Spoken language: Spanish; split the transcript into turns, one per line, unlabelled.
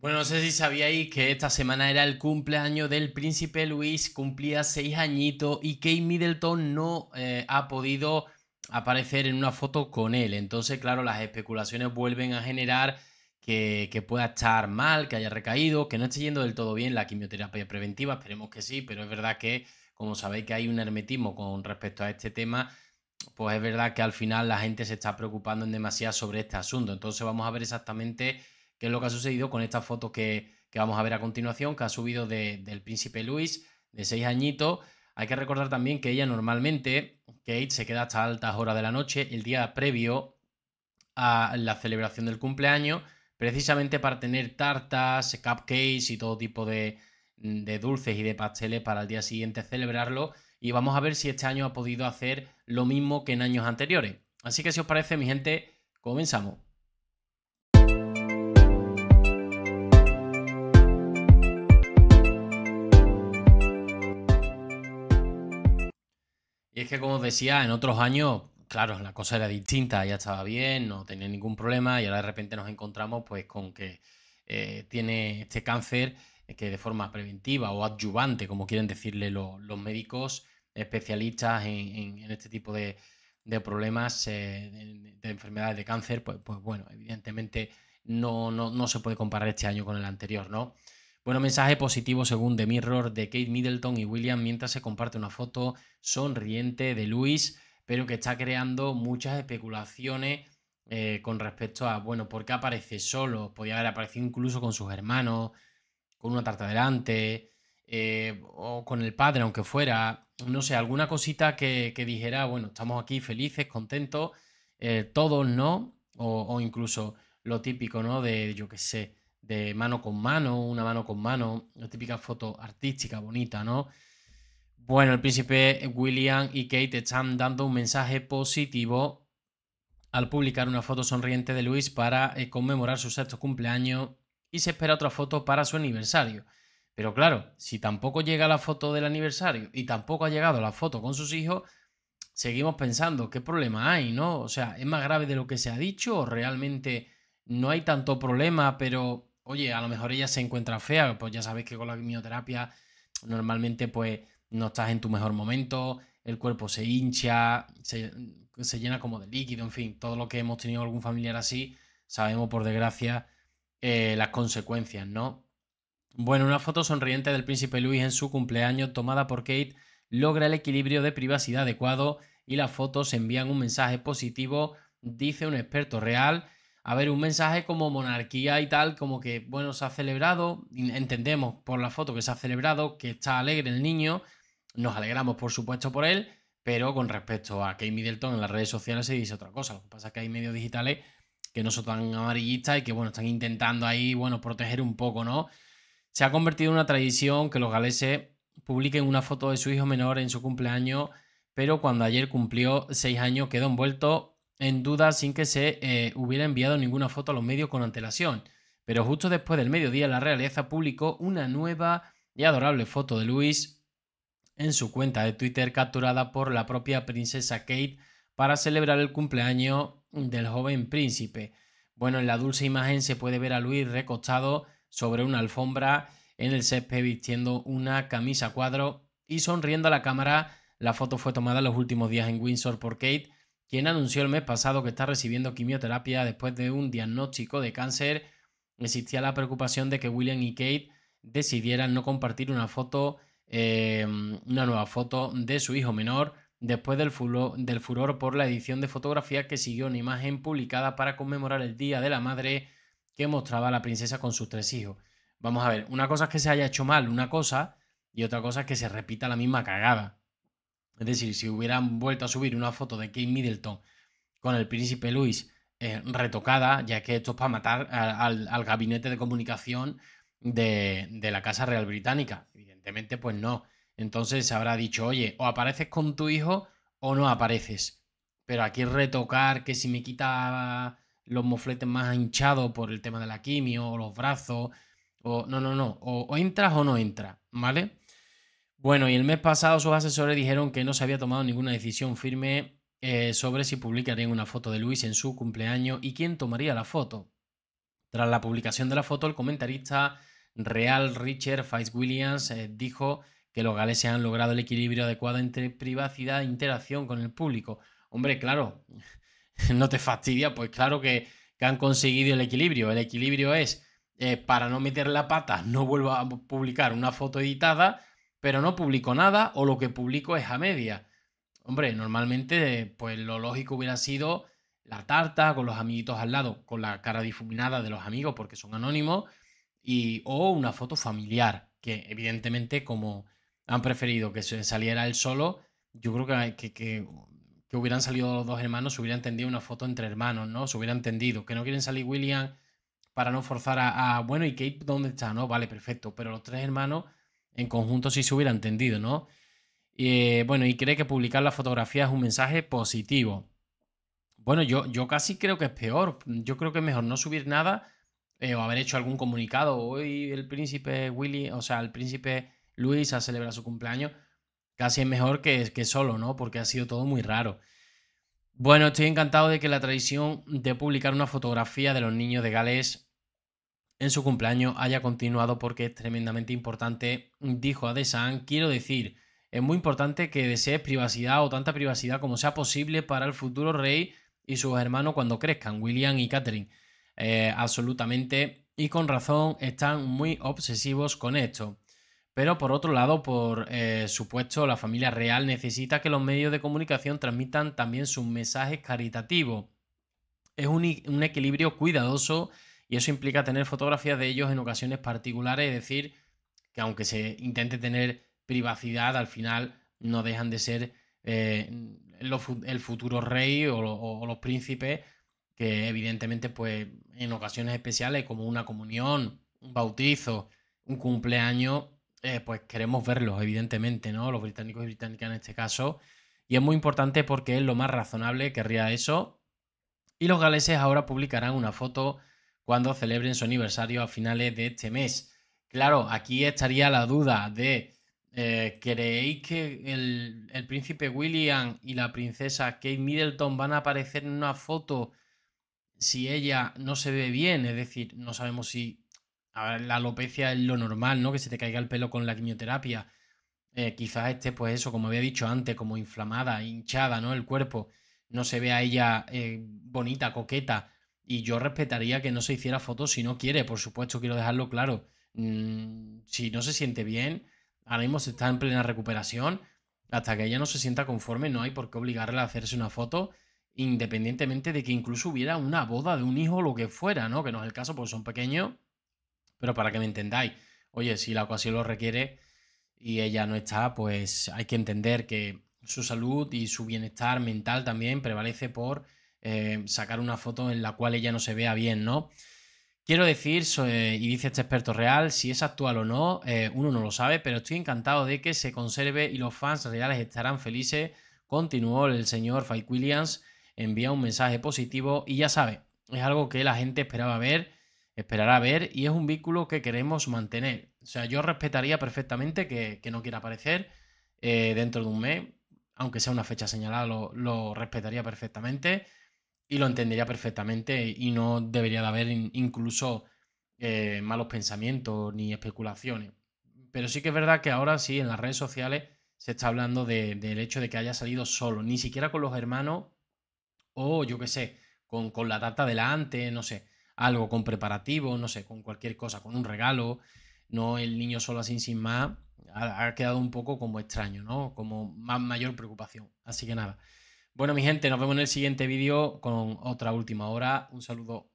Bueno, no sé si sabíais que esta semana era el cumpleaños del príncipe Luis, cumplía seis añitos y Kate Middleton no eh, ha podido aparecer en una foto con él. Entonces, claro, las especulaciones vuelven a generar que, que, pueda estar mal, que haya recaído, que no esté yendo del todo bien la quimioterapia preventiva, esperemos que sí, pero es verdad que, como sabéis que hay un hermetismo con respecto a este tema, pues es verdad que al final la gente se está preocupando en demasiado sobre este asunto. Entonces vamos a ver exactamente que es lo que ha sucedido con esta foto que, vamos a ver a continuación, que ha subido del príncipe Luis, de seis añitos. Hay que recordar también que ella normalmente, Kate, se queda hasta altas horas de la noche, el día previo a la celebración del cumpleaños, precisamente para tener tartas, cupcakes y todo tipo de, de dulces y de pasteles para el día siguiente celebrarlo. Y vamos a ver si este año ha podido hacer lo mismo que en años anteriores. Así que si os parece, mi gente, comenzamos. Y es que, como os decía, en otros años, claro, la cosa era distinta, ya estaba bien, no tenía ningún problema y ahora de repente nos encontramos pues con que eh, tiene este cáncer eh, que de forma preventiva o adyuvante, como quieren decirle los médicos especialistas en, este tipo de, problemas, eh, de, enfermedades de cáncer, pues, pues bueno, evidentemente no, no, se puede comparar este año con el anterior, ¿no? Bueno, mensaje positivo según The Mirror de Kate Middleton y William mientras se comparte una foto sonriente de Luis, pero que está creando muchas especulaciones eh, con respecto a, bueno, ¿por qué aparece solo? Podía haber aparecido incluso con sus hermanos, con una tarta delante, eh, o con el padre, aunque fuera, no sé, alguna cosita que, dijera, bueno, estamos aquí felices, contentos, eh, todos, ¿no? O, o, incluso lo típico, ¿no? De, yo qué sé, de mano con mano, una mano con mano, la típica foto artística bonita, ¿no? Bueno, el príncipe William y Kate están dando un mensaje positivo al publicar una foto sonriente de Luis para eh, conmemorar su sexto cumpleaños y se espera otra foto para su aniversario. Pero claro, si tampoco llega la foto del aniversario y tampoco ha llegado la foto con sus hijos, seguimos pensando qué problema hay, ¿no? O sea, ¿es más grave de lo que se ha dicho o realmente no hay tanto problema, pero oye, a lo mejor ella se encuentra fea, pues ya sabéis que con la quimioterapia normalmente pues no estás en tu mejor momento, el cuerpo se hincha, se, llena como de líquido, en fin, todo lo que hemos tenido algún familiar así, sabemos por desgracia eh, las consecuencias, ¿no? Bueno, una foto sonriente del príncipe Luis en su cumpleaños tomada por Kate logra el equilibrio de privacidad adecuado y las fotos envían un mensaje positivo, dice un experto real, a ver, un mensaje como monarquía y tal, como que, bueno, se ha celebrado, entendemos por la foto que se ha celebrado, que está alegre el niño, nos alegramos por supuesto por él, pero con respecto a Kate Middleton en las redes sociales se dice otra cosa. Lo que pasa es que hay medios digitales que no son tan amarillistas y que, bueno, están intentando ahí, bueno, proteger un poco, ¿no? Se ha convertido en una tradición que los galeses publiquen una foto de su hijo menor en su cumpleaños, pero cuando ayer cumplió seis años quedó envuelto en duda sin que se eh, hubiera enviado ninguna foto a los medios con antelación. Pero justo después del mediodía, la realeza publicó una nueva y adorable foto de Luis en su cuenta de Twitter capturada por la propia princesa Kate para celebrar el cumpleaños del joven príncipe. Bueno, en la dulce imagen se puede ver a Luis recostado sobre una alfombra en el césped vistiendo una camisa cuadro y sonriendo a la cámara. La foto fue tomada los últimos días en Windsor por Kate quien anunció el mes pasado que está recibiendo quimioterapia después de un diagnóstico de cáncer, existía la preocupación de que William y Kate decidieran no compartir una foto, em, una nueva foto de su hijo menor después del furor, del furor por la edición de fotografía que siguió una imagen publicada para conmemorar el Día de la Madre que mostraba a la princesa con sus tres hijos. Vamos a ver, una cosa es que se haya hecho mal una cosa y otra cosa es que se repita la misma cagada. Es decir, si hubieran vuelto a subir una foto de Kate Middleton con el príncipe Luis eh, retocada, ya que esto es para matar al, gabinete de comunicación de, la Casa Real Británica. Evidentemente, pues no. Entonces se habrá dicho, oye, o apareces con tu hijo o no apareces. Pero aquí retocar que si me quita los mofletes más hinchados por el tema de la quimio o los brazos, o no, no, no, o, o entras o no entras, ¿vale? Bueno, y el mes pasado sus asesores dijeron que no se había tomado ninguna decisión firme eh, sobre si publicarían una foto de Luis en su cumpleaños y quién tomaría la foto. Tras la publicación de la foto, el comentarista real Richard Fais Williams eh, dijo que los galeses han logrado el equilibrio adecuado entre privacidad e interacción con el público. Hombre, claro, no te fastidia, pues claro que, han conseguido el equilibrio. El equilibrio es, eh, para no meter la pata, no vuelva a publicar una foto editada, pero no publicó nada o lo que publico es a media. Hombre, normalmente pues lo lógico hubiera sido la tarta con los amiguitos al lado, con la cara difuminada de los amigos porque son anónimos y o una foto familiar, que evidentemente como han preferido que saliera él solo, yo creo que, que, hubieran salido los dos hermanos, se hubiera entendido una foto entre hermanos, ¿no? Se hubiera entendido que no quieren salir William para no forzar a, a bueno, ¿y Kate dónde está? No, vale, perfecto, pero los tres hermanos en conjunto si se hubiera entendido, ¿no? Eh, bueno, y cree que publicar la fotografía es un mensaje positivo. Bueno, yo, yo casi creo que es peor. Yo creo que es mejor no subir nada eh, o haber hecho algún comunicado. Hoy el príncipe Willy, o sea, el príncipe Luis ha celebrado su cumpleaños. Casi es mejor que, que solo, ¿no? Porque ha sido todo muy raro. Bueno, estoy encantado de que la tradición de publicar una fotografía de los niños de Gales en su cumpleaños haya continuado porque es tremendamente importante, dijo Adesan. Quiero decir, es muy importante que desees privacidad o tanta privacidad como sea posible para el futuro rey y sus hermanos cuando crezcan, William y Catherine. Eh, absolutamente y con razón están muy obsesivos con esto. Pero por otro lado, por eh, supuesto, la familia real necesita que los medios de comunicación transmitan también sus mensajes caritativos. Es un equilibrio cuidadoso y eso implica tener fotografías de ellos en ocasiones particulares, es decir, que aunque se intente tener privacidad, al final no dejan de ser eh, el futuro rey o, los príncipes, que evidentemente pues en ocasiones especiales como una comunión, un bautizo, un cumpleaños, eh, pues queremos verlos, evidentemente, ¿no? Los británicos y británicas en este caso. Y es muy importante porque es lo más razonable, querría eso. Y los galeses ahora publicarán una foto cuando celebren su aniversario a finales de este mes. Claro, aquí estaría la duda de, eh, ¿creéis que el, príncipe William y la princesa Kate Middleton van a aparecer en una foto si ella no se ve bien? Es decir, no sabemos si la alopecia es lo normal, ¿no? Que se te caiga el pelo con la quimioterapia. Eh, quizás esté, pues eso, como había dicho antes, como inflamada, hinchada, ¿no? El cuerpo no se ve a ella eh, bonita, coqueta y yo respetaría que no se hiciera fotos si no quiere, por supuesto, quiero dejarlo claro. Mm, si no se siente bien, ahora mismo se está en plena recuperación, hasta que ella no se sienta conforme, no hay por qué obligarla a hacerse una foto, independientemente de que incluso hubiera una boda de un hijo o lo que fuera, ¿no? Que no es el caso, porque son pequeños, pero para que me entendáis. Oye, si la ocasión lo requiere y ella no está, pues hay que entender que su salud y su bienestar mental también prevalece por eh, sacar una foto en la cual ella no se vea bien, ¿no? Quiero decir, eh, y dice este experto real, si es actual o no, eh, uno no lo sabe, pero estoy encantado de que se conserve y los fans reales estarán felices. Continuó el señor Fike Williams, envía un mensaje positivo y ya sabe, es algo que la gente esperaba ver, esperará ver y es un vínculo que queremos mantener. O sea, yo respetaría perfectamente que, no quiera aparecer dentro de un mes, aunque sea una fecha señalada, lo respetaría perfectamente y lo entendería perfectamente y no debería de haber incluso eh, malos pensamientos ni especulaciones. Pero sí que es verdad que ahora sí en las redes sociales se está hablando del hecho de que haya salido solo, ni siquiera con los hermanos o yo qué sé, con, la tarta delante, no sé, algo con preparativo, no sé, con cualquier cosa, con un regalo, no el niño solo así sin más, ha, quedado un poco como extraño, ¿no? Como más mayor preocupación. Así que nada. Bueno, mi gente, nos vemos en el siguiente vídeo con otra última hora. Un saludo.